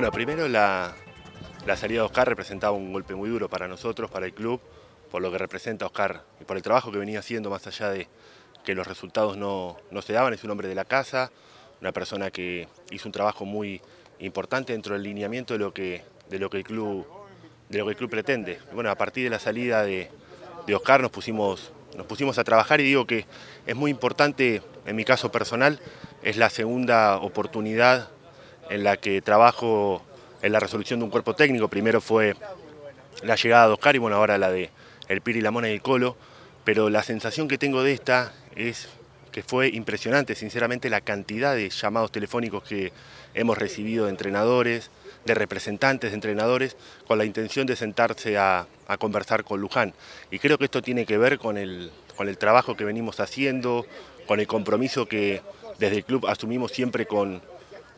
Bueno, primero la, salida de Oscar representaba un golpe muy duro para nosotros, para el club, por lo que representa Oscar y por el trabajo que venía haciendo, más allá de que los resultados no, se daban, es un hombre de la casa, una persona que hizo un trabajo muy importante dentro del lineamiento de lo que, de lo que, el, club, de lo que el club pretende. Bueno, a partir de la salida de, Oscar nos pusimos, nos pusimos a trabajar y digo que es muy importante, en mi caso personal, es la segunda oportunidad en la que trabajo en la resolución de un cuerpo técnico. Primero fue la llegada de Oscar y bueno, ahora la de el Piri, la Mona y el Colo. Pero la sensación que tengo de esta es que fue impresionante, sinceramente, la cantidad de llamados telefónicos que hemos recibido de entrenadores, de representantes de entrenadores, con la intención de sentarse a, conversar con Luján. Y creo que esto tiene que ver con el, con el trabajo que venimos haciendo, con el compromiso que desde el club asumimos siempre con,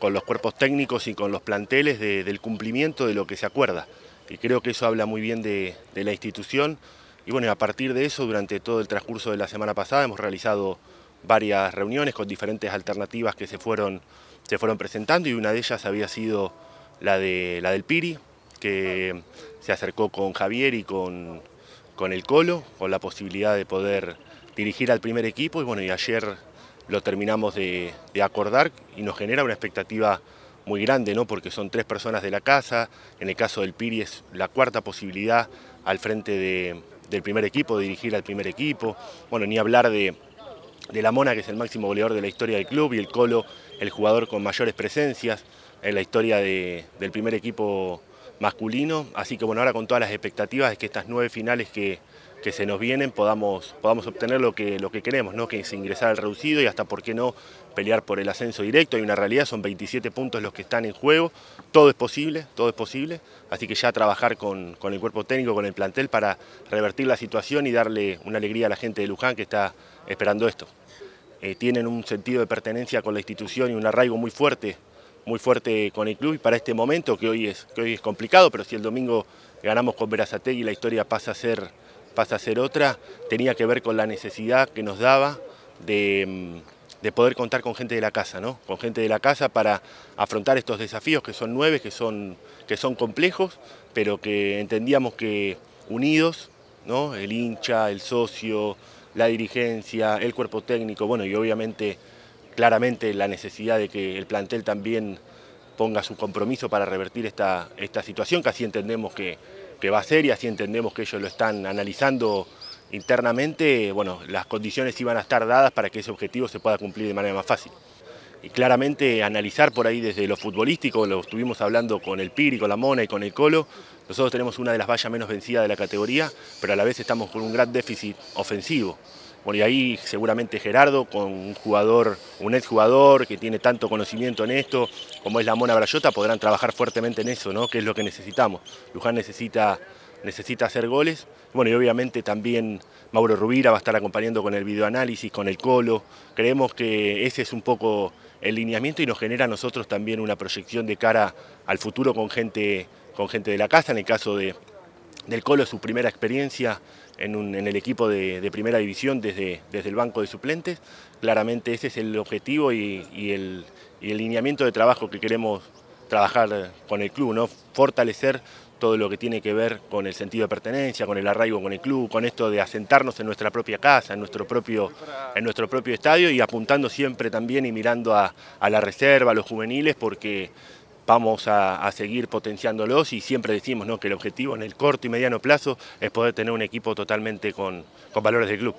con los cuerpos técnicos y con los planteles del cumplimiento de lo que se acuerda. Y creo que eso habla muy bien de, la institución. Y bueno, a partir de eso, durante todo el transcurso de la semana pasada hemos realizado varias reuniones con diferentes alternativas que se fueron, se fueron presentando y una de ellas había sido la, de, la del Piri, que se acercó con Javier y con, con el Colo, con la posibilidad de poder dirigir al primer equipo y bueno, y ayer lo terminamos de, acordar y nos genera una expectativa muy grande, ¿no? porque son tres personas de la casa, en el caso del Piri es la cuarta posibilidad al frente del primer equipo, de dirigir al primer equipo, bueno, ni hablar de, de la Mona, que es el máximo goleador de la historia del club, y el Colo, el jugador con mayores presencias en la historia del primer equipo masculino, así que bueno, ahora con todas las expectativas es que estas nueve finales que, que se nos vienen podamos, podamos obtener lo que, lo que queremos, ¿no? que es ingresar al reducido y hasta, ¿por qué no?, pelear por el ascenso directo. Hay una realidad, son 27 puntos los que están en juego, todo es posible, todo es posible, así que ya trabajar con, el cuerpo técnico, con el plantel, para revertir la situación y darle una alegría a la gente de Luján que está esperando esto. Eh, tienen un sentido de pertenencia con la institución y un arraigo muy fuerte, muy fuerte con el club y para este momento, que hoy es, que hoy es complicado, pero si el domingo ganamos con Verazategui, la historia pasa a ser pasa a ser otra, tenía que ver con la necesidad que nos daba mm, de, poder contar con gente de la casa, ¿no? con gente de la casa para afrontar estos desafíos que son nueve, que son, que son complejos, pero que entendíamos que unidos, ¿no? el hincha, el socio, la dirigencia, el cuerpo técnico, bueno, y obviamente claramente la necesidad de que el plantel también ponga su compromiso para revertir esta, esta situación, que así entendemos que, que va a ser y así entendemos que ellos lo están analizando internamente, bueno, las condiciones iban a estar dadas para que ese objetivo se pueda cumplir de manera más fácil. Y claramente analizar por ahí desde lo futbolístico, lo estuvimos hablando con el Piri, con la Mona y con el Colo, nosotros tenemos una de las vallas menos vencidas de la categoría, pero a la vez estamos con un gran déficit ofensivo. Bueno, y ahí seguramente Gerardo, con un jugador, un exjugador que tiene tanto conocimiento en esto, como es la Mona Brayota, podrán trabajar fuertemente en eso, ¿no? Que es lo que necesitamos. Luján necesita, necesita hacer goles. Bueno, y obviamente también Mauro Rubira va a estar acompañando con el videoanálisis, con el colo. Creemos que ese es un poco el lineamiento y nos genera a nosotros también una proyección de cara al futuro con gente, con gente de la casa, en el caso de, del Colo su primera experiencia en, el equipo de, primera división desde, desde, el banco de suplentes. Claramente ese es el objetivo y, el, lineamiento de trabajo que queremos trabajar con el club, ¿no? fortalecer todo lo que tiene que ver con el sentido de pertenencia, con el arraigo con el club, con esto de asentarnos en nuestra propia casa, en nuestro propio, en nuestro propio estadio y apuntando siempre también y mirando a, a la reserva, a los juveniles, porque vamos a, seguir potenciándolos y siempre decimos ¿no? que el objetivo en el corto y mediano plazo es poder tener un equipo totalmente con, valores del club.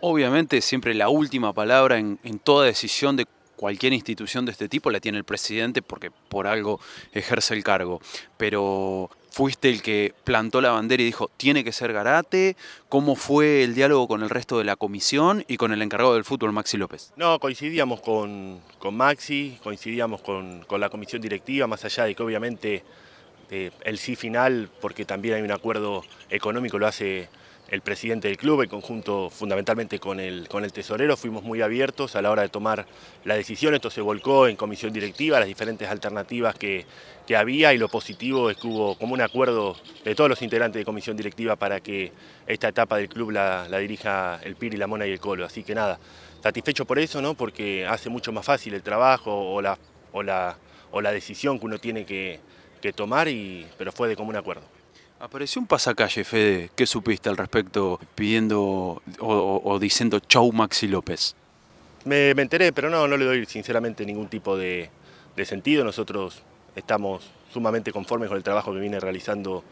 Obviamente siempre la última palabra en, en toda decisión de cualquier institución de este tipo la tiene el presidente porque por algo ejerce el cargo, pero fuiste el que plantó la bandera y dijo, tiene que ser Garate? ¿Cómo fue el diálogo con el resto de la comisión y con el encargado del fútbol, Maxi López? No, coincidíamos con, Maxi, coincidíamos con, la comisión directiva, más allá de que obviamente eh, el sí final, porque también hay un acuerdo económico, lo hace el presidente del club, en conjunto fundamentalmente con el, con el tesorero, fuimos muy abiertos a la hora de tomar la decisión. Esto se volcó en comisión directiva, las diferentes alternativas que, había y lo positivo es que hubo como un acuerdo de todos los integrantes de comisión directiva para que esta etapa del club la, dirija el Piri, la Mona y el Colo. Así que nada, satisfecho por eso, ¿no? porque hace mucho más fácil el trabajo o la, o o la decisión que uno tiene que, que tomar, y, pero fue de común acuerdo. Apareció un pasacalle, Fede. ¿Qué supiste al respecto pidiendo o, diciendo chau Maxi López? Me, enteré, pero no, no le doy sinceramente ningún tipo de, sentido. Nosotros estamos sumamente conformes con el trabajo que viene realizando,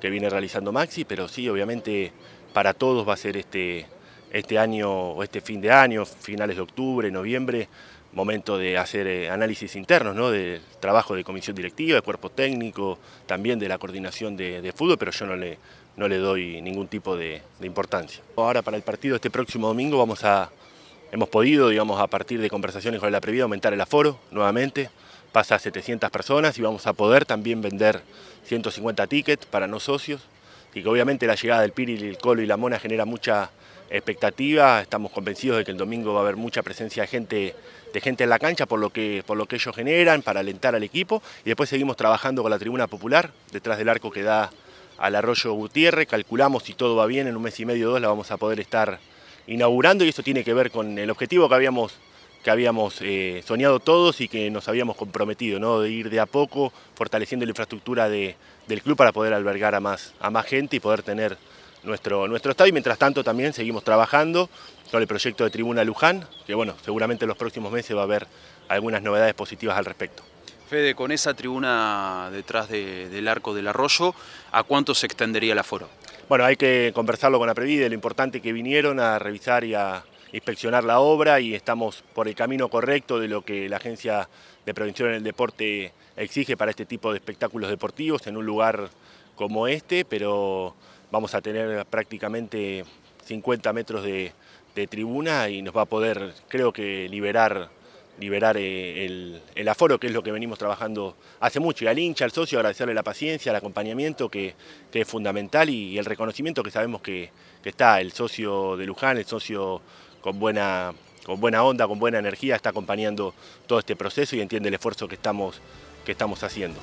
que viene realizando Maxi, pero sí, obviamente para todos va a ser este, este año o este fin de año, finales de octubre, noviembre, momento de hacer eh, análisis internos, ¿no? del trabajo de comisión directiva, de cuerpo técnico, también de la coordinación de, fútbol, pero yo no le, no le doy ningún tipo de, importancia. Ahora para el partido este próximo domingo vamos a, hemos podido, digamos, a partir de conversaciones con la previa, aumentar el aforo nuevamente, pasa a 700 personas y vamos a poder también vender 150 tickets para no socios, y que obviamente la llegada del Piri, el Colo y la Mona genera mucha expectativa estamos convencidos de que el domingo va a haber mucha presencia de gente, de gente en la cancha por lo, que, por lo que ellos generan, para alentar al equipo, y después seguimos trabajando con la tribuna popular, detrás del arco que da al arroyo Gutiérrez, calculamos si todo va bien, en un mes y medio o dos la vamos a poder estar inaugurando, y eso tiene que ver con el objetivo que habíamos que habíamos eh, soñado todos y que nos habíamos comprometido, ¿no? de ir de a poco fortaleciendo la infraestructura del club para poder albergar a más, a más gente y poder tener nuestro, nuestro estado y mientras tanto también seguimos trabajando con el proyecto de Tribuna Luján, que bueno, seguramente en los próximos meses va a haber algunas novedades positivas al respecto. Fede, con esa tribuna detrás del arco del arroyo, ¿a cuánto se extendería el aforo? Bueno, hay que conversarlo con la Previde, lo importante que vinieron a revisar y a inspeccionar la obra y estamos por el camino correcto de lo que la Agencia de Prevención en el Deporte exige para este tipo de espectáculos deportivos en un lugar como este, pero vamos a tener prácticamente 50 metros de, tribuna y nos va a poder, creo que, liberar liberar eh, el, aforo, que es lo que venimos trabajando hace mucho. Y al hincha, al socio, agradecerle la paciencia, el acompañamiento, que, es fundamental, y, el reconocimiento que sabemos que, está el socio de Luján, el socio con buena, con buena onda, con buena energía, está acompañando todo este proceso y entiende el esfuerzo que estamos, que estamos haciendo.